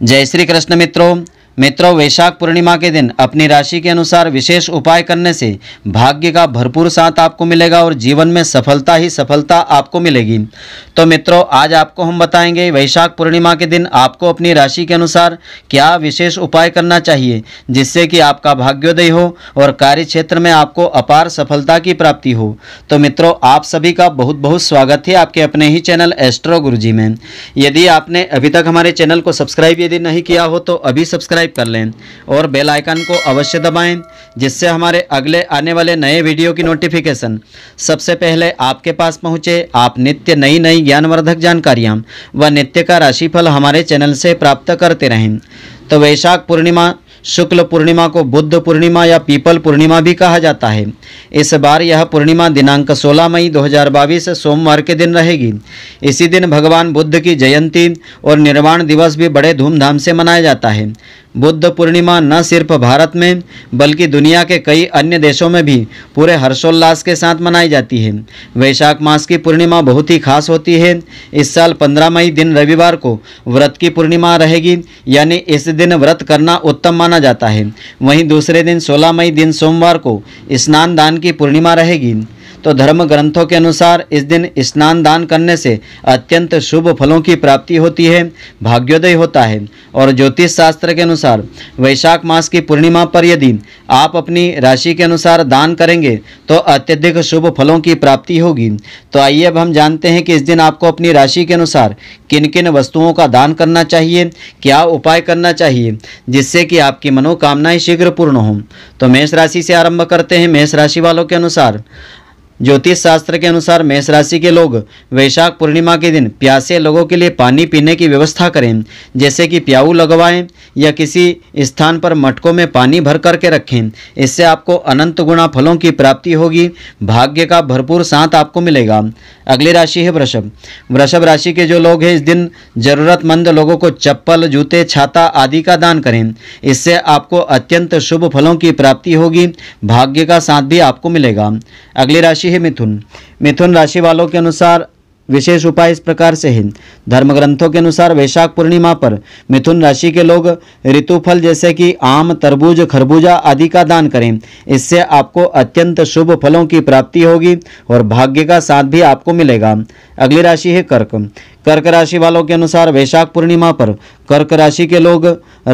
જય શ્રી કૃષ્ણ મિત્રો मित्रों वैशाख पूर्णिमा के दिन अपनी राशि के अनुसार विशेष उपाय करने से भाग्य का भरपूर साथ आपको मिलेगा और जीवन में सफलता ही सफलता आपको मिलेगी तो मित्रों आज आपको हम बताएंगे वैशाख पूर्णिमा के दिन आपको अपनी राशि के अनुसार क्या विशेष उपाय करना चाहिए जिससे कि आपका भाग्योदय हो और कार्य क्षेत्र में आपको अपार सफलता की प्राप्ति हो तो मित्रों आप सभी का बहुत बहुत स्वागत है आपके अपने ही चैनल एस्ट्रो गुरु में यदि आपने अभी तक हमारे चैनल को सब्सक्राइब यदि नहीं किया हो तो अभी सब्सक्राइब सब्सक्राइब कर लें और बेल आइकन को अवश्य दबाएं जिससे हमारे अगले आने वाले नए वीडियो की नोटिफिकेशन सबसे पहले आपके पास पहुंचे आप नित्य नई नई ज्ञानवर्धक जानकारियां व नित्य का राशिफल हमारे चैनल से प्राप्त करते रहें तो वैशाख पूर्णिमा शुक्ल पूर्णिमा को बुद्ध पूर्णिमा या पीपल पूर्णिमा भी कहा जाता है इस बार यह पूर्णिमा दिनांक 16 मई 2022 सोमवार के दिन रहेगी इसी दिन भगवान बुद्ध की जयंती और निर्वाण दिवस भी बड़े धूमधाम से मनाया जाता है बुद्ध पूर्णिमा न सिर्फ भारत में बल्कि दुनिया के कई अन्य देशों में भी पूरे हर्षोल्लास के साथ मनाई जाती है वैशाख मास की पूर्णिमा बहुत ही खास होती है इस साल 15 मई दिन रविवार को व्रत की पूर्णिमा रहेगी यानी इस दिन व्रत करना उत्तम माना माना जाता है वहीं दूसरे दिन सोलह मई दिन सोमवार को स्नान दान की पूर्णिमा रहेगी तो धर्म ग्रंथों के अनुसार इस दिन स्नान दान करने से अत्यंत शुभ फलों की प्राप्ति होती है भाग्योदय होता है और ज्योतिष शास्त्र के अनुसार वैशाख मास की पूर्णिमा पर यदि आप अपनी राशि के अनुसार दान करेंगे तो अत्यधिक शुभ फलों की प्राप्ति होगी तो आइए अब हम जानते हैं कि इस दिन आपको अपनी राशि के अनुसार किन किन वस्तुओं का दान करना चाहिए क्या उपाय करना चाहिए जिससे कि आपकी मनोकामनाएं शीघ्र पूर्ण हों तो मेष राशि से आरंभ करते हैं मेष राशि वालों के अनुसार ज्योतिष शास्त्र के अनुसार मेष राशि के लोग वैशाख पूर्णिमा के दिन प्यासे लोगों के लिए पानी पीने की व्यवस्था करें जैसे कि प्याऊ लगवाएं या किसी स्थान पर मटकों में पानी भर करके रखें इससे आपको अनंत गुणा फलों की प्राप्ति होगी भाग्य का भरपूर साथ आपको मिलेगा अगली राशि है वृषभ वृषभ राशि के जो लोग हैं इस दिन जरूरतमंद लोगों को चप्पल जूते छाता आदि का दान करें इससे आपको अत्यंत शुभ फलों की प्राप्ति होगी भाग्य का साथ भी आपको मिलेगा अगली राशि राशि है मिथुन मिथुन राशि वालों के अनुसार विशेष उपाय इस प्रकार से हैं धर्म ग्रंथों के अनुसार वैशाख पूर्णिमा पर मिथुन राशि के लोग ऋतुफल जैसे कि आम तरबूज खरबूजा आदि का दान करें इससे आपको अत्यंत शुभ फलों की प्राप्ति होगी और भाग्य का साथ भी आपको मिलेगा अगली राशि है कर्क कर्क राशि वालों के अनुसार वैशाख पूर्णिमा पर कर्क राशि के लोग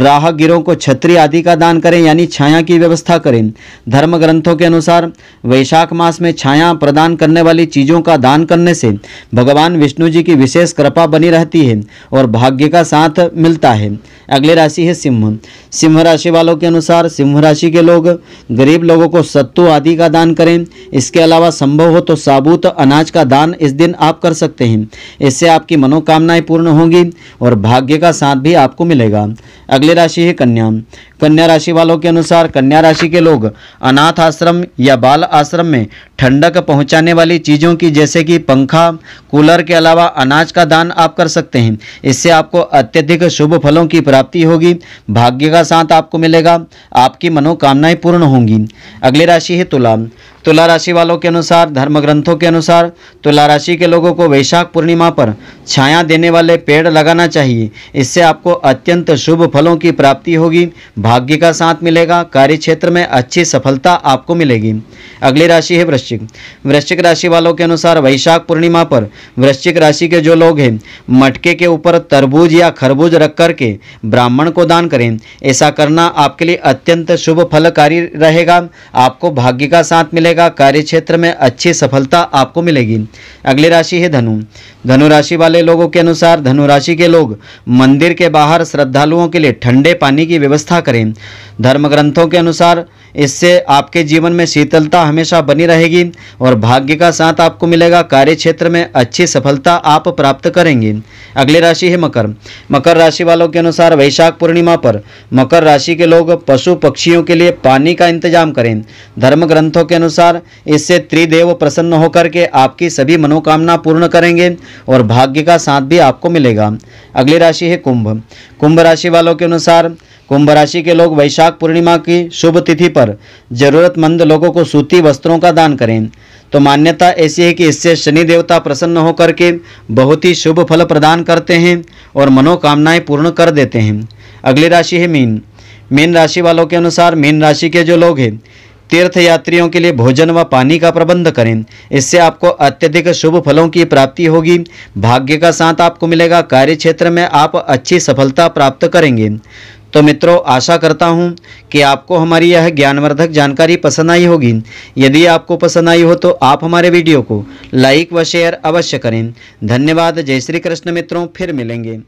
राहगीरों को छत्री आदि का दान करें यानी छाया की व्यवस्था करें धर्म ग्रंथों के अनुसार वैशाख मास में छाया प्रदान करने वाली चीज़ों का दान करने से भगवान विष्णु जी की विशेष कृपा बनी रहती है और भाग्य का साथ मिलता है अगली राशि है सिंह सिंह राशि वालों के अनुसार सिंह राशि के लोग गरीब लोगों को सत्तू आदि का दान करें इसके अलावा संभव हो तो साबुत अनाज का दान इस दिन आप कर सकते हैं इससे आपकी मनोकामनाएं पूर्ण होंगी और भाग्य का साथ भी आपको मिलेगा अगली राशि है कन्या कन्या राशि वालों के अनुसार कन्या राशि के लोग अनाथ आश्रम या बाल आश्रम में ठंडक पहुंचाने वाली चीज़ों की जैसे कि पंखा कूलर के अलावा अनाज का दान आप कर सकते हैं इससे आपको अत्यधिक शुभ फलों की प्राप्ति होगी भाग्य का साथ आपको मिलेगा आपकी मनोकामनाएं पूर्ण होंगी अगली राशि है तुला तुला राशि वालों के अनुसार धर्म ग्रंथों के अनुसार तुला राशि के लोगों को वैशाख पूर्णिमा पर छाया देने वाले पेड़ लगाना चाहिए इससे आपको अत्यंत शुभ फलों की प्राप्ति होगी भाग्य का साथ मिलेगा कार्य क्षेत्र में अच्छी सफलता आपको मिलेगी अगली राशि है वृश्चिक वृश्चिक राशि वालों के अनुसार वैशाख पूर्णिमा पर वृश्चिक राशि के जो लोग हैं मटके के ऊपर तरबूज या खरबूज रख करके ब्राह्मण को दान करें ऐसा करना आपके लिए अत्यंत शुभ फलकारी रहेगा आपको भाग्य का साथ मिलेगा रहेगा कार्य क्षेत्र में अच्छी सफलता आपको मिलेगी अगली राशि है धनु धनु राशि वाले लोगों के अनुसार धनु राशि के लोग मंदिर के बाहर श्रद्धालुओं के लिए ठंडे पानी की व्यवस्था करें धर्म ग्रंथों के अनुसार इससे आपके जीवन में शीतलता हमेशा बनी रहेगी और भाग्य का साथ आपको मिलेगा कार्य क्षेत्र में अच्छी सफलता आप प्राप्त करेंगे अगली राशि है मकर मकर राशि वालों के अनुसार वैशाख पूर्णिमा पर मकर राशि के लोग पशु पक्षियों के लिए पानी का इंतजाम करें धर्म ग्रंथों के अनुसार अनुसार इससे त्रिदेव प्रसन्न होकर के आपकी सभी मनोकामना पूर्ण करेंगे और भाग्य का साथ भी आपको मिलेगा अगली राशि है कुंभ कुंभ राशि वालों के अनुसार कुंभ राशि के लोग वैशाख पूर्णिमा की शुभ तिथि पर जरूरतमंद लोगों को सूती वस्त्रों का दान करें तो मान्यता ऐसी है कि इससे शनि देवता प्रसन्न होकर के बहुत ही शुभ फल प्रदान करते हैं और मनोकामनाएं पूर्ण कर देते हैं अगली राशि है मीन मीन राशि वालों के अनुसार मीन राशि के जो लोग हैं तीर्थ यात्रियों के लिए भोजन व पानी का प्रबंध करें इससे आपको अत्यधिक शुभ फलों की प्राप्ति होगी भाग्य का साथ आपको मिलेगा कार्य क्षेत्र में आप अच्छी सफलता प्राप्त करेंगे तो मित्रों आशा करता हूँ कि आपको हमारी यह ज्ञानवर्धक जानकारी पसंद आई होगी यदि आपको पसंद आई हो तो आप हमारे वीडियो को लाइक व शेयर अवश्य करें धन्यवाद जय श्री कृष्ण मित्रों फिर मिलेंगे